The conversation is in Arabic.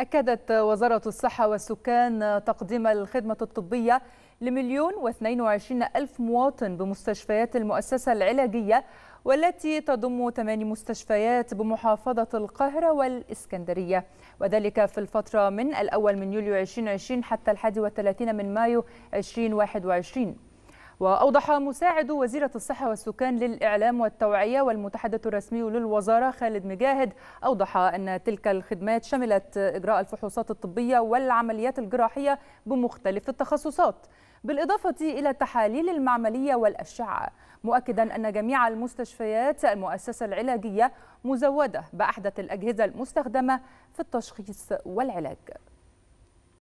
أكدت وزارة الصحة والسكان تقديم الخدمة الطبية لمليون واثنين وعشرين ألف مواطن بمستشفيات المؤسسة العلاجية والتي تضم ثماني مستشفيات بمحافظة القاهرة والإسكندرية وذلك في الفترة من الأول من يوليو 2020 حتى الحادي والثلاثين من مايو 2021 وأوضح مساعد وزيرة الصحة والسكان للإعلام والتوعية والمتحدث الرسمي للوزارة خالد مجاهد أوضح أن تلك الخدمات شملت إجراء الفحوصات الطبية والعمليات الجراحية بمختلف التخصصات بالإضافة إلى التحاليل المعملية والأشعة مؤكدا أن جميع المستشفيات المؤسسة العلاجية مزودة بأحدث الأجهزة المستخدمة في التشخيص والعلاج